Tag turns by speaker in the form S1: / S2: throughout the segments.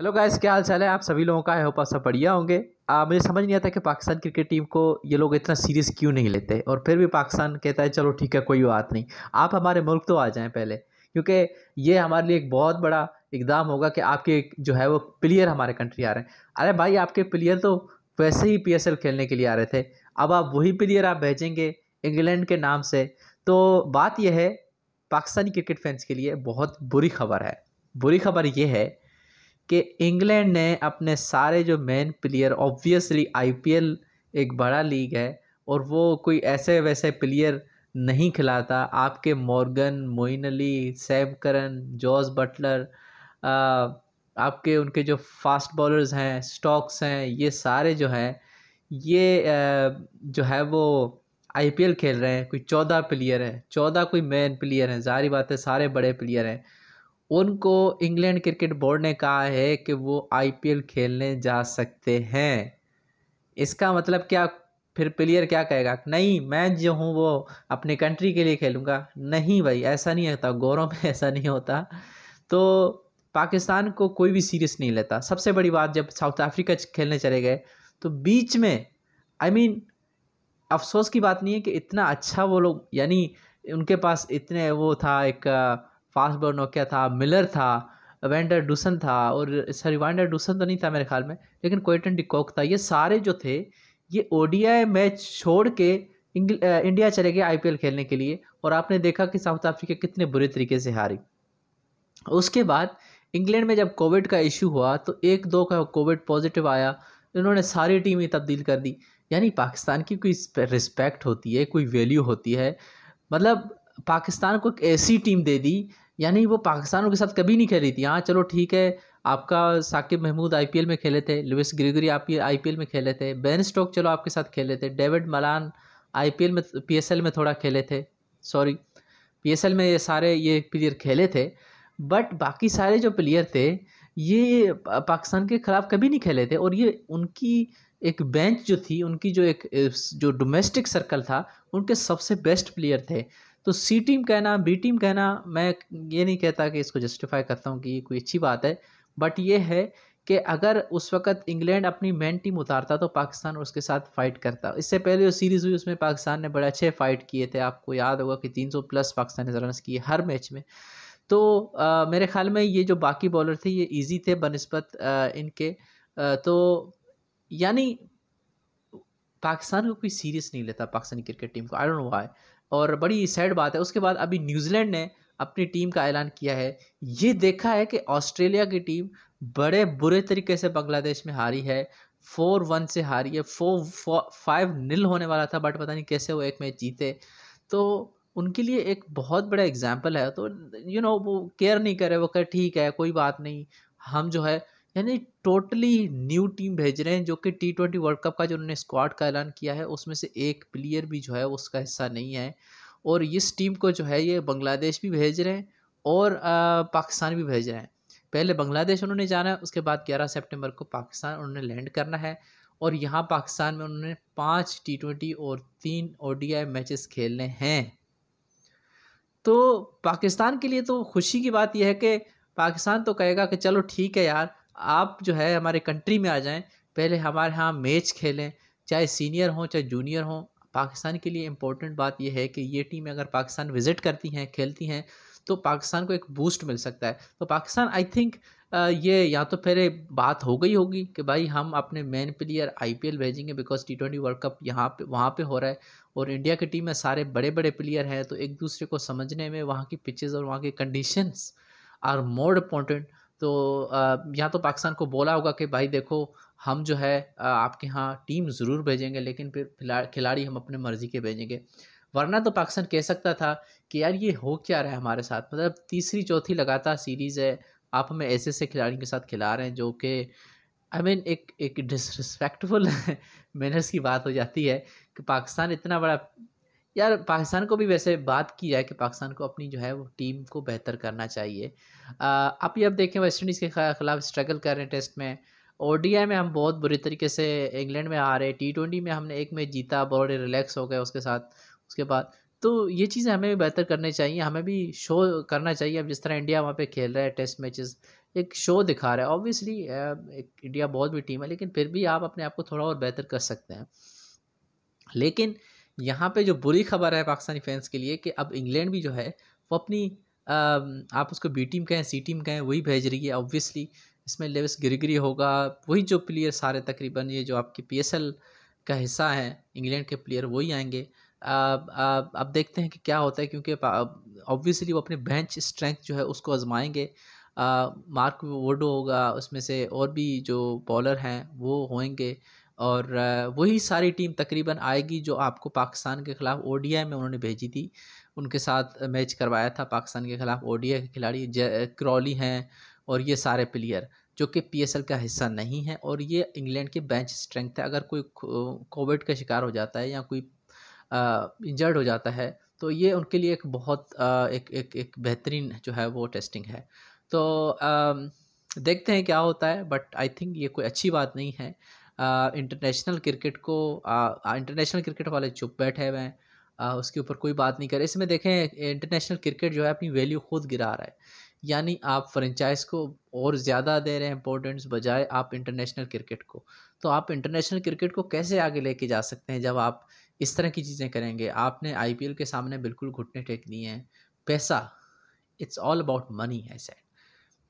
S1: hello guys क्या हाल चाल है आप सभी लोगों का आई होप आप सब बढ़िया होंगे आ, मुझे समझ नहीं आता कि पाकिस्तान क्रिकेट टीम को ये लोग इतना सीरियस क्यों नहीं लेते और फिर भी पाकिस्तान कहता है चलो ठीक है कोई बात नहीं आप हमारे मुल्क तो आ जाएं पहले क्योंकि ये हमारे लिए एक बहुत बड़ा इकदाम होगा कि आपके जो है वो प्लेयर हमारे कंट्री आ रहे हैं अरे भाई आपके प्लेयर तो वैसे ही पी खेलने के लिए आ रहे थे अब आप वही प्लेयर आप भेजेंगे इंग्लैंड के नाम से तो बात यह है पाकिस्तानी क्रिकेट फैंस के लिए बहुत बुरी खबर है बुरी खबर ये है कि इंग्लैंड ने अपने सारे जो मेन प्लेयर ऑब्वियसली आईपीएल एक बड़ा लीग है और वो कोई ऐसे वैसे प्लेयर नहीं खिलाता आपके Morgan Moeen Ali Sam Curran Jos Buttler आपके उनके जो फास्ट बॉलर्स हैं स्टॉक्स हैं ये सारे जो हैं ये जो है वो आईपीएल खेल रहे हैं कोई चौदह प्लेयर हैं चौदह कोई मेन प्लेयर हैं जारी बात है सारे बड़े प्लेयर हैं उनको इंग्लैंड क्रिकेट बोर्ड ने कहा है कि वो आईपीएल खेलने जा सकते हैं इसका मतलब क्या फिर प्लेयर क्या कहेगा नहीं मैं जो हूँ वो अपने कंट्री के लिए खेलूँगा नहीं भाई ऐसा नहीं होता गौरव में ऐसा नहीं होता तो पाकिस्तान को कोई भी सीरियस नहीं लेता सबसे बड़ी बात जब साउथ अफ्रीका खेलने चले गए तो बीच में आई I मीन mean, अफसोस की बात नहीं है कि इतना अच्छा वो लोग यानी उनके पास इतने वो था एक फास्ट बॉलर नोकिया था मिलर था वेंडर डूसन था और सॉरी वेंडर डूसन तो नहीं था मेरे ख्याल में लेकिन कोयटन डिकॉक था ये सारे जो थे ये ओडीआई मैच छोड़ के इंडिया चले गए एल खेलने के लिए और आपने देखा कि साउथ अफ्रीका कितने बुरे तरीके से हारी उसके बाद इंग्लैंड में जब कोविड का इशू हुआ तो एक दो का कोविड पॉजिटिव आया इन्होंने सारी टीम ही तब्दील कर दी यानी पाकिस्तान की कोई रिस्पेक्ट होती है कोई वैल्यू होती है मतलब पाकिस्तान को एक ऐसी टीम दे दी यानी वो पाकिस्तानों के साथ कभी नहीं खेली थी हाँ चलो ठीक है आपका साकिब महमूद आईपीएल में खेले थे लुइस ग्रिगरी आप आईपीएल में खेले थे बेन स्टोक चलो आपके साथ खेले थे डेविड मलान आईपीएल में पीएसएल में थोड़ा खेले थे सॉरी पीएसएल में ये सारे ये प्लेयर खेले थे बट बाकी सारे जो प्लेयर थे ये पाकिस्तान के ख़िलाफ़ कभी नहीं खेले थे और ये उनकी एक बेंच जो थी उनकी जो एक जो डोमेस्टिक सर्कल था उनके सबसे बेस्ट प्लेयर थे तो सी टीम कहना बी टीम कहना मैं ये नहीं कहता कि इसको जस्टिफाई करता हूँ कि ये कोई अच्छी बात है बट ये है कि अगर उस वक्त इंग्लैंड अपनी मेन टीम उतारता तो पाकिस्तान उसके साथ फाइट करता इससे पहले जो सीरीज़ हुई उसमें पाकिस्तान ने बड़े अच्छे फाइट किए थे आपको याद होगा कि 300 प्लस पाकिस्तान ने रन किए हर मैच में तो आ, मेरे ख्याल में ये जो बाकी बॉलर थे ये ईजी थे बनस्बत इनके आ, तो यानी पाकिस्तान को कोई सीरियस नहीं लेता पाकिस्तानी क्रिकेट टीम को आई डोंट नो वाई और बड़ी सैड बात है उसके बाद अभी न्यूजीलैंड ने अपनी टीम का ऐलान किया है ये देखा है कि ऑस्ट्रेलिया की टीम बड़े बुरे तरीके से बांग्लादेश में हारी है फोर वन से हारी है फोर फाइव नील होने वाला था बट पता नहीं कैसे वो एक मैच जीते तो उनके लिए एक बहुत बड़ा एग्जाम्पल है तो यू you नो know, वो केयर नहीं करे वो कहे ठीक है कोई बात नहीं हम जो है यानी टोटली न्यू टीम भेज रहे हैं जो कि टी ट्वेंटी वर्ल्ड कप का जो उन्होंने स्क्वाड का ऐलान किया है उसमें से एक प्लेयर भी जो है उसका हिस्सा नहीं है और इस टीम को जो है ये बांग्लादेश भी भेज रहे हैं और पाकिस्तान भी भेज रहे हैं पहले बांग्लादेश उन्होंने जाना है उसके बाद ग्यारह सेप्टेम्बर को पाकिस्तान उन्होंने लैंड करना है और यहाँ पाकिस्तान में उन्होंने पाँच टी ट्वेंटी और तीन ओ डी आई मैचेस खेलने हैं तो पाकिस्तान के लिए तो खुशी की बात यह है कि पाकिस्तान तो कहेगा कि चलो ठीक है यार आप जो है हमारे कंट्री में आ जाएं पहले हमारे यहाँ मैच खेलें चाहे सीनियर हों चाहे जूनियर हों पाकिस्तान के लिए इम्पोर्टेंट बात यह है कि ये टीमें अगर पाकिस्तान विज़िट करती हैं खेलती हैं तो पाकिस्तान को एक बूस्ट मिल सकता है तो पाकिस्तान आई थिंक ये या तो पहले बात हो गई होगी कि भाई हम अपने मेन प्लेयर आईपीएल भेजेंगे because T twenty World Cup यहाँ पे वहाँ पे हो रहा है और इंडिया की टीम में सारे बड़े बड़े प्लेयर हैं तो एक दूसरे को समझने में वहाँ की पिचेज़ और वहाँ की कंडीशंस आर मोर इम्पोर्टेंट तो यहाँ तो पाकिस्तान को बोला होगा कि भाई देखो हम जो है आपके यहाँ टीम ज़रूर भेजेंगे लेकिन फिर खिलाड़ी हम अपने मर्ज़ी के भेजेंगे वरना तो पाकिस्तान कह सकता था कि यार ये हो क्या रहा है हमारे साथ मतलब तीसरी चौथी लगातार सीरीज़ है आप हमें ऐसे ऐसे खिलाड़ियों के साथ खिला रहे हैं जो कि आई मीन एक एक डिसरिस्पेक्टफुल मैनर्स की बात हो जाती है कि पाकिस्तान इतना बड़ा यार पाकिस्तान को भी वैसे बात की जाए कि पाकिस्तान को अपनी जो है वो टीम को बेहतर करना चाहिए आप ये अब देखें वेस्ट इंडीज़ के खिलाफ स्ट्रगल कर रहे हैं टेस्ट में ओ में हम बहुत बुरी तरीके से इंग्लैंड में आ हैं टी ट्वेंटी में हमने एक मैच जीता बहुत रिलैक्स हो गए उसके साथ उसके बाद तो ये चीज़ें हमें भी बेहतर करनी चाहिए हमें भी शो करना चाहिए अब जिस तरह इंडिया वहाँ पे खेल रहा है टेस्ट मैचेस एक शो दिखा रहा है ऑब्वियसली इंडिया बहुत बड़ी टीम है लेकिन फिर भी आप अपने आप को थोड़ा और बेहतर कर सकते हैं लेकिन यहाँ पे जो बुरी खबर है पाकिस्तानी फैंस के लिए कि अब इंग्लैंड भी जो है वो अपनी आ, आप उसको बी टीम कहें सी टीम कहें वही भेज रही है ऑब्वियसली इसमें लेविस गिरगिरी होगा वही जो प्लेयर सारे तकरीबन ये जो आपके पी का हिस्सा है इंग्लैंड के प्लेयर वही आएंगे अब देखते हैं कि क्या होता है क्योंकि ऑब्वियसली वो अपने बेंच स्ट्रेंथ जो है उसको आजमाएंगे मार्क वोडो होगा उसमें से और भी जो बॉलर हैं वो होंगे और वही सारी टीम तकरीबन आएगी जो आपको पाकिस्तान के ख़िलाफ़ ओ में उन्होंने भेजी थी उनके साथ मैच करवाया था पाकिस्तान के ख़िलाफ़ ओ के खिलाड़ी क्रॉली हैं और ये सारे प्लेयर जो कि पी का हिस्सा नहीं है और ये इंग्लैंड के बेंच स्ट्रेंथ है अगर कोई कोविड का शिकार हो जाता है या कोई इंजर्ड हो जाता है तो ये उनके लिए एक बहुत आ, एक एक एक बेहतरीन जो है वो टेस्टिंग है तो आ, देखते हैं क्या होता है बट आई थिंक ये कोई अच्छी बात नहीं है इंटरनेशनल क्रिकेट को इंटरनेशनल क्रिकेट वाले चुप बैठे हुए हैं उसके ऊपर कोई बात नहीं करे इसमें देखें इंटरनेशनल क्रिकेट जो है अपनी वैल्यू खुद गिरा रहा है यानी आप फ्रेंचाइज को और ज़्यादा दे रहे हैं इंपॉर्टेंस बजाय आप इंटरनेशनल क्रिकेट को तो आप इंटरनेशनल क्रिकेट को कैसे आगे लेके जा सकते हैं जब आप इस तरह की चीज़ें करेंगे आपने आई के सामने बिल्कुल घुटने टेक दिए हैं पैसा इट्स ऑल अबाउट मनी है सैड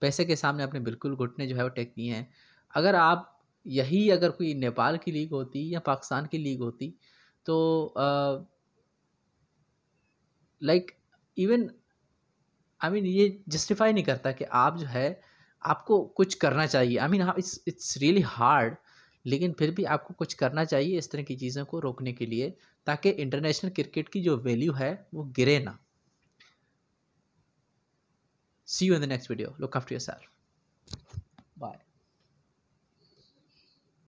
S1: पैसे के सामने आपने बिल्कुल घुटने जो है वो टेक दिए हैं अगर आप यही अगर कोई नेपाल की लीग होती या पाकिस्तान की लीग होती तो लाइक इवन आई मीन ये जस्टिफाई नहीं करता कि आप जो है आपको कुछ करना चाहिए I mean it's it's really hard लेकिन फिर भी आपको कुछ करना चाहिए इस तरह की चीज़ों को रोकने के लिए ताकि इंटरनेशनल क्रिकेट की जो वैल्यू है वो गिरे ना see you in the next video look after your self